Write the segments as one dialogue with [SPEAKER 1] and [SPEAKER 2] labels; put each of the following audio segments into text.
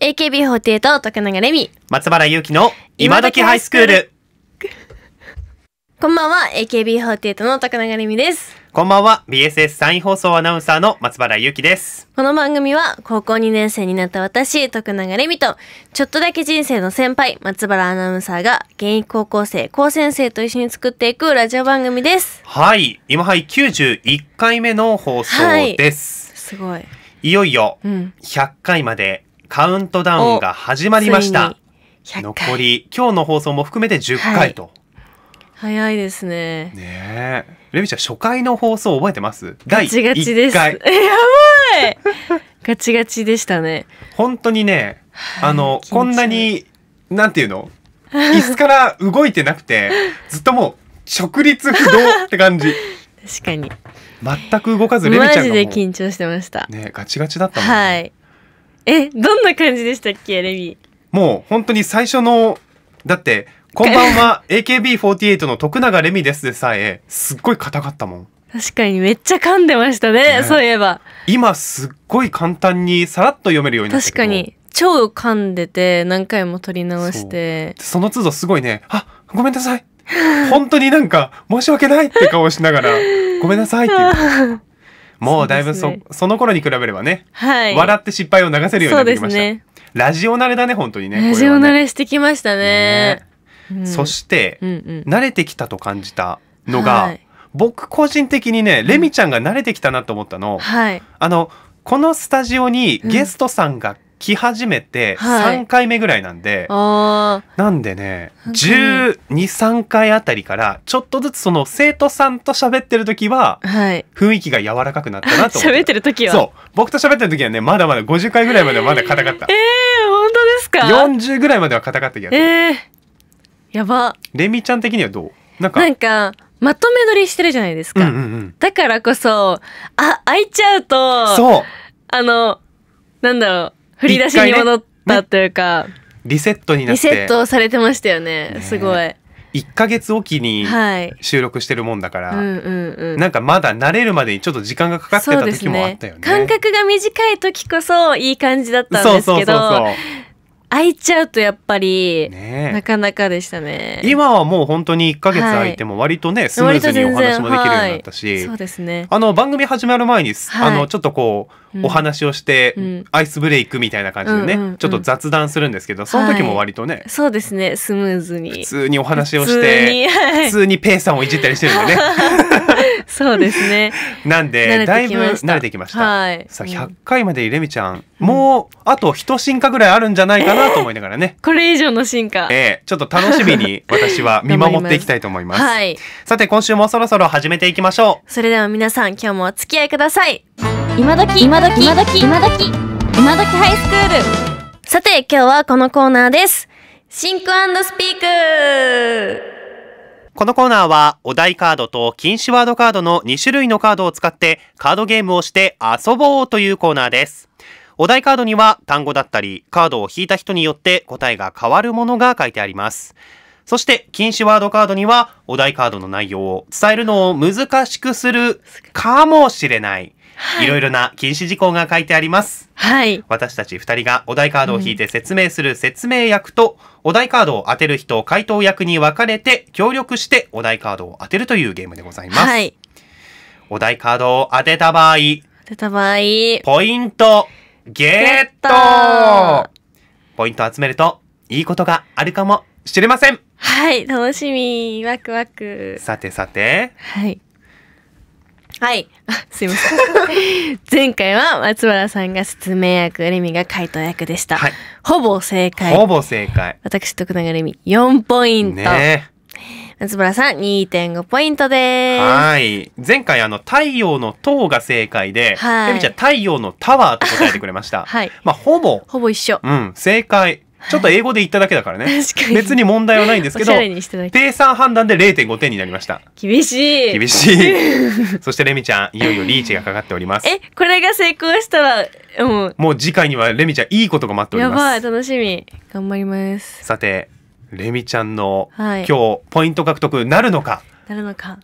[SPEAKER 1] AKB48 徳永レミ
[SPEAKER 2] 松原ゆうきの今時ハイスクール
[SPEAKER 1] こんばんは AKB48 の徳永レミです
[SPEAKER 2] こんばんは BSS 3位放送アナウンサーの松原ゆうきです
[SPEAKER 1] この番組は高校2年生になった私徳永レミとちょっとだけ人生の先輩松原アナウンサーが現役高校生高専生と一緒に作っていくラジオ番組です
[SPEAKER 2] はい今はい91回目の放送です、はい、すごいいよいよ100回までカウントダウンが始まりました残り今日の放送も含めて10回と、はい
[SPEAKER 1] 早いですね。ね
[SPEAKER 2] え。レミちゃん、初回の放送覚えてますガチガチです。やばい
[SPEAKER 1] ガチガチでしたね。
[SPEAKER 2] 本当にね、あの、こんなに、なんていうの椅子から動いてなくて、ずっともう、直立不動って感じ。確かに。全く動かず、レミちゃんがマジで緊
[SPEAKER 1] 張してました。ねガ
[SPEAKER 2] チガチだったもんね。
[SPEAKER 1] はい。えどんな感じでしたっけレミ
[SPEAKER 2] もう本当に最初のだって「こんばんは AKB48 の徳永レミです」でさえすっごい硬かったもん
[SPEAKER 1] 確かにめっちゃ噛んでましたねねそういえば
[SPEAKER 2] 今すっごい簡単にさらっと読めるようになった
[SPEAKER 1] 確けどかに超噛んでて何回も撮り直して
[SPEAKER 2] その都度すごいね「あごめんなさい」本当になんか申し訳ないって顔しながら「ごめんなさい」って言うた もうだいぶそ、ね、その頃に比べればね、
[SPEAKER 1] はい、笑
[SPEAKER 2] って失敗を流せるようになってきました。ね、ラジオ慣れだね、本当にね。
[SPEAKER 1] ラジオ慣れしてきましたね。
[SPEAKER 2] ねうん、そして、うんうん、慣れてきたと感じたのが、はい、僕個人的にね、レミちゃんが慣れてきたなと思ったの。うん、あの、このスタジオにゲストさんが来始めて3回目ぐらいなんで、はい、なんでね123回あたりからちょっとずつその生徒さんと喋ってる時は雰囲気が柔らかくなったなと思って 喋ってる時はそう僕と喋ってる時はねまだまだ50回ぐらいまではまだ硬かったええ
[SPEAKER 1] ー、本当ですか40
[SPEAKER 2] ぐらいまでは硬かった気がする
[SPEAKER 1] えー、やば
[SPEAKER 2] レミちゃん的にはどう
[SPEAKER 1] なんかなんかまとめ撮りしてるじゃないですか、うんうんうん、だからこそあ開いちゃうとそうあのなんだろう振り出しに戻ったというか、ね、
[SPEAKER 2] リセットになってリセット
[SPEAKER 1] されてましたよね、ね、すごい
[SPEAKER 2] 1か月おきに収録してるもんだから、はいう
[SPEAKER 1] んうんうん、なん
[SPEAKER 2] かまだ慣れるまでにちょっと時間がかかってた時もあったよね、ね、感
[SPEAKER 1] 覚が短い時こそいい感じだったんですけど空いちゃうとやっぱり、ね、なかなかでしたね
[SPEAKER 2] 今はもう本当に1か月空いても割とね、はい、スムーズにお話もできるようになったし、はい、そうですねあの番組始まる前に、あのちょっとこうお話をして、アイスブレイクみたいな感じでね、うんうんうん、ちょっと雑談するんですけどその時も割とね、はい、
[SPEAKER 1] そうですねスムーズに普通に
[SPEAKER 2] お話をして普通はい、普通にペイさんをいじったりしてるんでね
[SPEAKER 1] そうですね
[SPEAKER 2] なんでだいぶ慣れてきました、はい、さあ100回までレミちゃん、うん、もうあと一進化ぐらいあるんじゃないかなと思いながらねこれ以上の進化ええー、ちょっと楽しみに私は見守っていきたいと思いますはい、さて今週もそろそろ始めていきましょうそれでは皆
[SPEAKER 1] さん今日もお付き合いください今時今時今時今時今時ハイスクールさて今日はこのコーナーです
[SPEAKER 2] シンクスピークこのコーナーはお題カードと禁止ワードカードの2種類のカードを使ってカードゲームをして遊ぼうというコーナーですお題カードには単語だったりカードを引いた人によって答えが変わるものが書いてありますそして禁止ワードカードにはお題カードの内容を伝えるのを難しくするかもしれないはい、いろいろな禁止事項が書いてあります。はい。私たち二人がお題カードを引いて説明する説明役と、うん、お題カードを当てる人、回答役に分かれて、協力してお題カードを当てるというゲームでございます。はい。お題カードを当てた場合、当てた場合、ポイント、ゲットポイント集めると、いいことがあるかもしれません。は
[SPEAKER 1] い、楽しみ、ワクワク。
[SPEAKER 2] さてさて、はい。
[SPEAKER 1] はい。あ、すいません。前回は松原さんが説明役、レミが回答役でした。はい、ほぼ正解。ほぼ正解。私、徳永レミ、4ポイント。ね松原さん2.5ポイントです
[SPEAKER 2] はい前回あの太陽の塔が正解で、はい、レミちゃん太陽のタワーと答えてくれました はいまあほぼ
[SPEAKER 1] ほぼ一緒うん
[SPEAKER 2] 正解ちょっと英語で言っただけだからね。に別に問題はないんですけど、計算判断で0.5点になりました。
[SPEAKER 1] 厳しい。厳しい。
[SPEAKER 2] そしてレミちゃん、いよいよリーチがかかっております。え、
[SPEAKER 1] これが成功したら、もう。
[SPEAKER 2] もう次回にはレミちゃん、いいことが待っております。やばい、
[SPEAKER 1] 楽しみ。頑張ります。
[SPEAKER 2] さて、レミちゃんの、はい、今日、ポイント獲得なるのか。なるのか。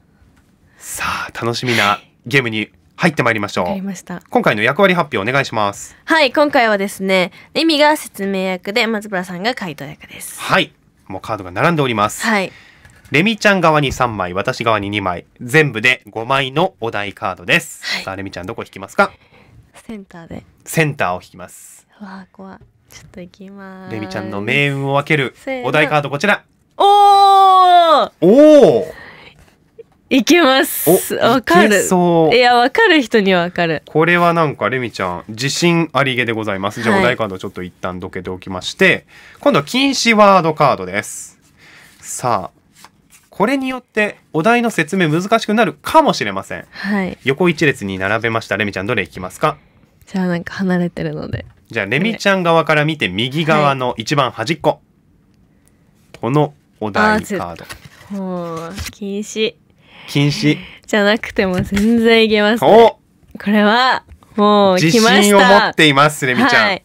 [SPEAKER 2] さあ、楽しみなゲームに入ってまいりましょう。りました。今回の役割発表お願いします。
[SPEAKER 1] はい、今回はですね、レミが説明役で松原さんが回答役です。
[SPEAKER 2] はい、もうカードが並んでおります。はい。レミちゃん側に3枚、私側に2枚、全部で5枚のお題カードです。はい、さあ、レミちゃんどこ引きますか
[SPEAKER 1] センターで。
[SPEAKER 2] センターを引きます。
[SPEAKER 1] わあ、怖い。ちょっと行きま
[SPEAKER 2] す。レミちゃんの命運を分けるお題カードこちら。
[SPEAKER 1] おお
[SPEAKER 2] おお
[SPEAKER 1] いけますわかるいやわかる人にはわかる
[SPEAKER 2] これはなんかレミちゃん自信ありげでございますじゃあお題カードちょっと一旦どけておきまして、はい、今度は禁止ワードカードですさあこれによってお題の説明難しくなるかもしれません、はい、横一列に並べましたレミちゃんどれいきますか
[SPEAKER 1] じゃあなんか離れてるので
[SPEAKER 2] じゃあレミちゃん側から見て右側の一番端っこ、はい、このお題カー
[SPEAKER 1] ドう、禁止禁止じゃなくても全然いけます、ね、これはもう自信を持っていますレミちゃん、はい、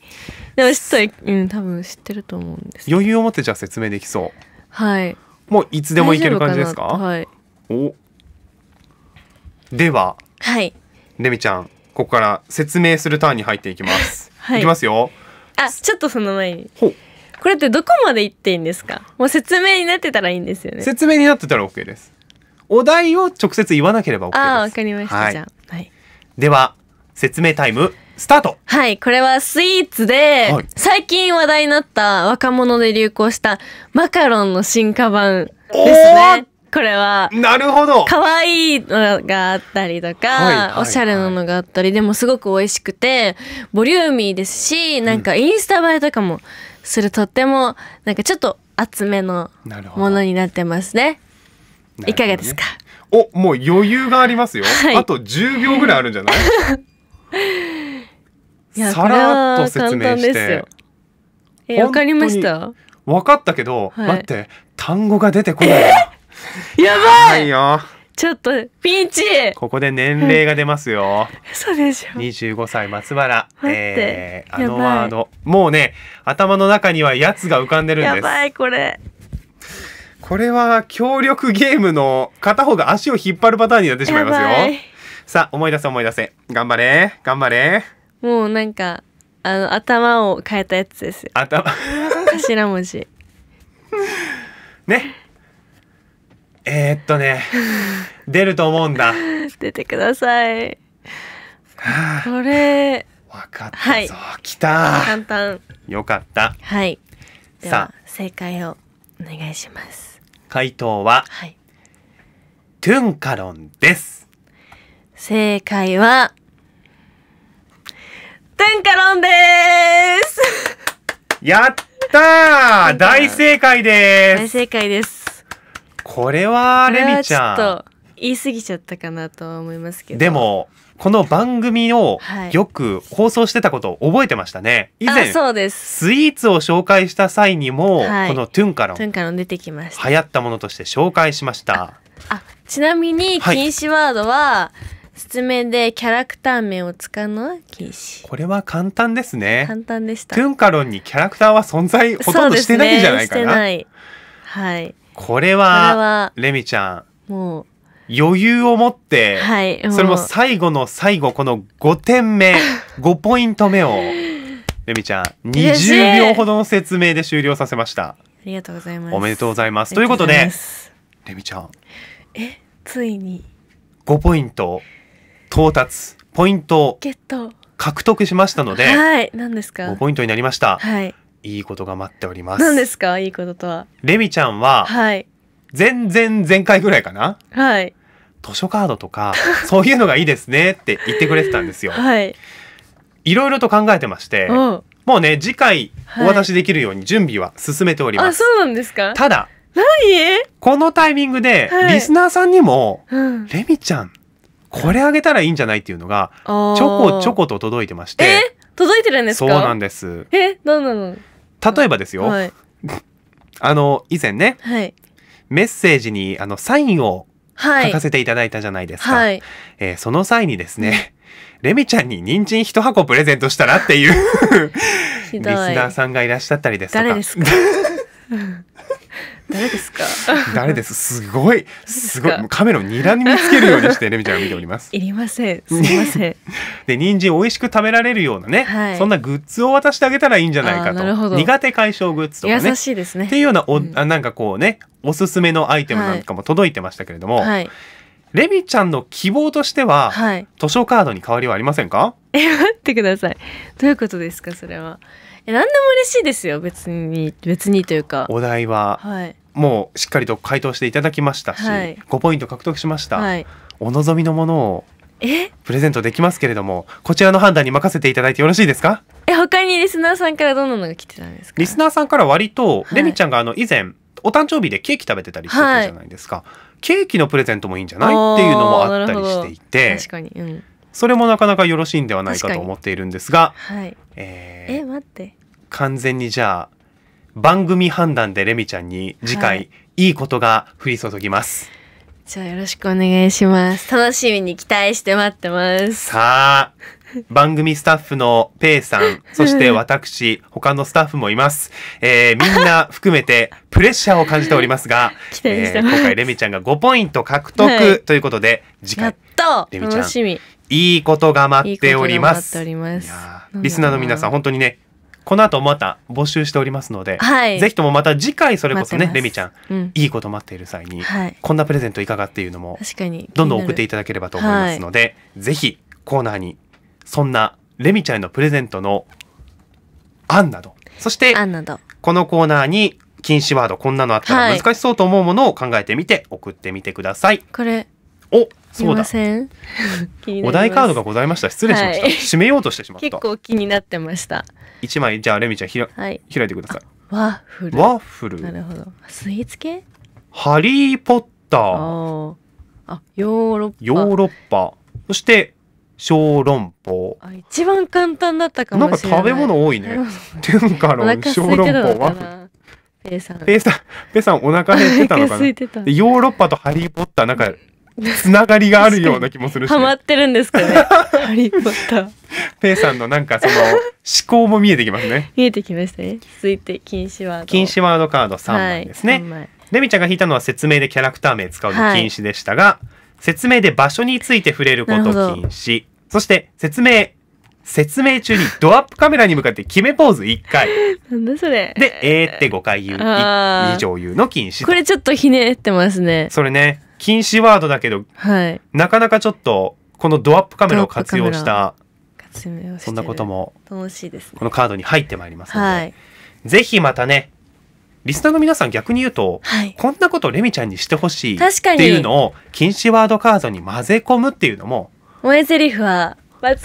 [SPEAKER 1] でもちょっとうん多分知ってると思うんで
[SPEAKER 2] す余裕を持ってじゃあ説明できそうはいもういつでもいける感じですかはいおでははいレミちゃんここから説明するターンに入っていきます、はい、いきますよ
[SPEAKER 1] あちょっとその前にほこれってどこまで行っていいんですかもう説明になってたらいいんで
[SPEAKER 2] すよね説明になってたら OK ですお題を直接言わなければ OK です
[SPEAKER 1] あわかりました、はい、じゃはい、
[SPEAKER 2] では説明タイムスタート
[SPEAKER 1] はいこれはスイーツで、はい、最近話題になった若者で流行したマカロンの進化版ですねこれは。なるほど。可愛いのがあったりとか、はいはいはい、おしゃれなのがあったり、でもすごく美味しくて、ボリューミーですし、なんかインスタ映えとかもする、うん、とっても、なんかちょっと厚めのものになってますね。いかがですか、
[SPEAKER 2] おもう余裕がありますよ、はい、あと1秒ぐらいあるんじゃない
[SPEAKER 1] さらっと説明してえわかりました
[SPEAKER 2] わかったけど、はい、待って単語が出てこない、えー、やばいよ
[SPEAKER 1] ちょっとピンチ
[SPEAKER 2] ここで年齢が出ますよ、そ うでしょ25歳松原えー、あのワードもうね頭の中にはやつが浮かんでるんですやばいこれこれは協力ゲームの片方が足を引っ張るパターンになってしまいますよさあ思い出せ思い出せ頑張れ頑張れ
[SPEAKER 1] もうなんかあの頭を変えたやつです頭頭文字
[SPEAKER 2] ねえー、っとね出ると思うんだ
[SPEAKER 1] 出てくださ
[SPEAKER 2] いこれわかった
[SPEAKER 1] はい、来た簡単
[SPEAKER 2] よかったはいでは
[SPEAKER 1] 正解をお願いします
[SPEAKER 2] 回答は、はい、トゥンカロンです。
[SPEAKER 1] 正解は、トゥンカロンですやった大正解です大正解です。
[SPEAKER 2] これは、レミちゃん。ちょっ
[SPEAKER 1] と言い過ぎちゃったかなと思いますけど。で
[SPEAKER 2] も、この番組をよく放送してたことを覚えてましたね。以前、そうですスイーツを紹介した際にも、はい、このトゥンカロン。トゥ
[SPEAKER 1] ンカロン出てきました。
[SPEAKER 2] 流行ったものとして紹介しました。
[SPEAKER 1] あちなみに禁止ワードは、説明でキャラクター名を使うのは
[SPEAKER 2] 禁止これは簡単ですね
[SPEAKER 1] 簡単でしたトゥ
[SPEAKER 2] ンカロンにキャラクターは存在ほとんどしてないんじゃないかな、
[SPEAKER 1] ね、はい
[SPEAKER 2] これはレミちゃんもう余裕を持って、はい、それも最後の最後、この5点目、5 ポイント目を、レミちゃん、20秒ほどの説明で終了させました。ありがとうございます。おめでとうございます。ということで、レミちゃん。
[SPEAKER 1] え、ついに。
[SPEAKER 2] 5ポイント到達、ポイントゲット獲得しましたので、は
[SPEAKER 1] い、何ですか ?5 ポ
[SPEAKER 2] イントになりました。はい。いいことが待っております。何で
[SPEAKER 1] すかいいこととは。
[SPEAKER 2] レミちゃんは、はい。全然前回ぐらいかなはい。図書カードとか そういうのがいいですねって言ってくれてたんですよ。はい、いろいろと考えてまして、うもうね次回お渡しできるように準備は進めております。は
[SPEAKER 1] い、あそうなんですかた
[SPEAKER 2] だこのタイミングで、リスナーさんにも、うん、レミちゃんこれあげたらいいんじゃないっていうのがちょこちょこと届いてまして。
[SPEAKER 1] 届いてるんですそうなんです。え、なんなの。
[SPEAKER 2] 例えばですよ。はい、あの以前ね、はい、メッセージにあのサインを書かせていただいたじゃないですか。はい、えー、その際にですね、レミちゃんに人参一箱プレゼントしたらっていう
[SPEAKER 1] リスナー
[SPEAKER 2] さんがいらっしゃったりですとか。誰で
[SPEAKER 1] すか 誰ですか 誰
[SPEAKER 2] ですすごいすごいカメラをにらみつけるようにしてレミちゃんが見ておりますいりませんすみません で人参美味しく食べられるようなね、はい、そんなグッズを渡してあげたらいいんじゃないかと苦手解消グッズとかね優しいですねっていうようなお、うん、なんかこうねおすすめのアイテムなんかも届いてましたけれども、はいレミちゃんの希望としては、はい、図書カードに変わりはありませんか
[SPEAKER 1] え待ってくださいどういうことですかそれはえ何でも嬉しいですよ別に別にというか
[SPEAKER 2] お題は、はい、もうしっかりと回答していただきましたし、はい、5ポイント獲得しました、はい、お望みのものをプレゼントできますけれどもこちらの判断に任せていただいてよろしいですか
[SPEAKER 1] え他にリスナーさんからどんなのが来てたんです
[SPEAKER 2] かリスナーさんから割と、レミちゃんがあの以前お誕生日でケーキ食べてたりしてたじゃないですか、はい、ケーキのプレゼントもいいんじゃないっていうのもあったりしていて確かに、うん、それもなかなかよろしいんではないかと思っているんですが、え
[SPEAKER 1] え待って
[SPEAKER 2] 完全にじゃあ番組判断でレミちゃんに次回、い、いことが降り注ぎます。
[SPEAKER 1] じゃあよろしくお願いします。楽しみに期待して待って
[SPEAKER 2] ます。さあ、番組スタッフのペイさん、そして私、他のスタッフもいます。えー、みんな含めてプレッシャーを感じておりますが、すえー、今回レミちゃんが5ポイント獲得ということで、はい、次
[SPEAKER 1] 回、やったレミちゃん、い
[SPEAKER 2] いことが待っております。いい
[SPEAKER 1] リ
[SPEAKER 2] スナーの皆さん、本当にね、この後また募集しておりますので、はい、ぜひともまた次回それこそねレミちゃん、うん、いいこと待っている際に、はい、こんなプレゼントいかがっていうのも確
[SPEAKER 1] かにどんどん送っていた
[SPEAKER 2] だければと思いますので、はい、ぜひコーナーにそんなレミちゃんへのプレゼントの案などそしてこのコーナーに禁止ワードこんなのあったら難しそうと思うものを考えてみて送ってみてください。
[SPEAKER 1] これおそうだお題カード
[SPEAKER 2] がございました失礼しました、はい、締めようとしてしまった結構
[SPEAKER 1] 気になってました
[SPEAKER 2] 一枚じゃあレミちゃんひら、はい、開いてくださいワッフルワッフルなるほど
[SPEAKER 1] スイーツ系
[SPEAKER 2] ハリー・ポッターあヨーロッパヨーロッパそして小籠包
[SPEAKER 1] 一番簡単だったかもなんか食べ物多いね
[SPEAKER 2] 天下の小籠包は。
[SPEAKER 1] ペイさん。ペイさん、
[SPEAKER 2] ペイさんお腹減ってたのかな。ヨーロッパとハリー・ポッター、なんかつながりがあるような気もするし、ね、ハマ
[SPEAKER 1] ってるんですかね ハリー・ポッター
[SPEAKER 2] ペイさんのなんかその思考も見えてきますね
[SPEAKER 1] 見えてきましたね続いて禁止ワード
[SPEAKER 2] 禁止ワードカード3枚ですね、はい、レミちゃんが引いたのは説明でキャラクター名使うの禁止でしたが、はい、説明で場所について触れること禁止そして説明説明中にドアップカメラに向かって決めポーズ1回
[SPEAKER 1] なんだそれ
[SPEAKER 2] で「えー」って5回言う以上言うの禁止これ
[SPEAKER 1] ちょっとひねってますね
[SPEAKER 2] それね禁止ワードだけど、はい、なかなかちょっとこのドアップカメラを活用した
[SPEAKER 1] そんなことも楽しいです、ね、こ
[SPEAKER 2] のカードに入ってまいりますので、はい、ぜひまたねリスナーの皆さん逆に言うと、はい、こんなことレミちゃんにしてほしいっていうのを禁止ワードカードに混ぜ込むっていうのも
[SPEAKER 1] 萌えセリフは×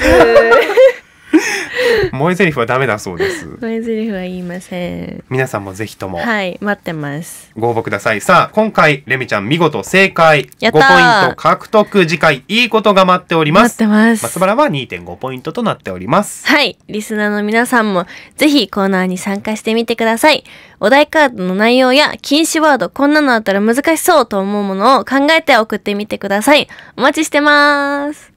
[SPEAKER 2] 萌え台詞はダメだそうです
[SPEAKER 1] 萌え台詞は言いません
[SPEAKER 2] 皆さんもぜひとも
[SPEAKER 1] はい待ってます
[SPEAKER 2] ご応募くださいさあ今回レミちゃん見事正解やポイント獲得次回いいことが待っております待ってます松原は2.5ポイントとなっております
[SPEAKER 1] はいリスナーの皆さんもぜひコーナーに参加してみてくださいお題カードの内容や禁止ワードこんなのあったら難しそうと思うものを考えて送ってみてくださいお待ちしてます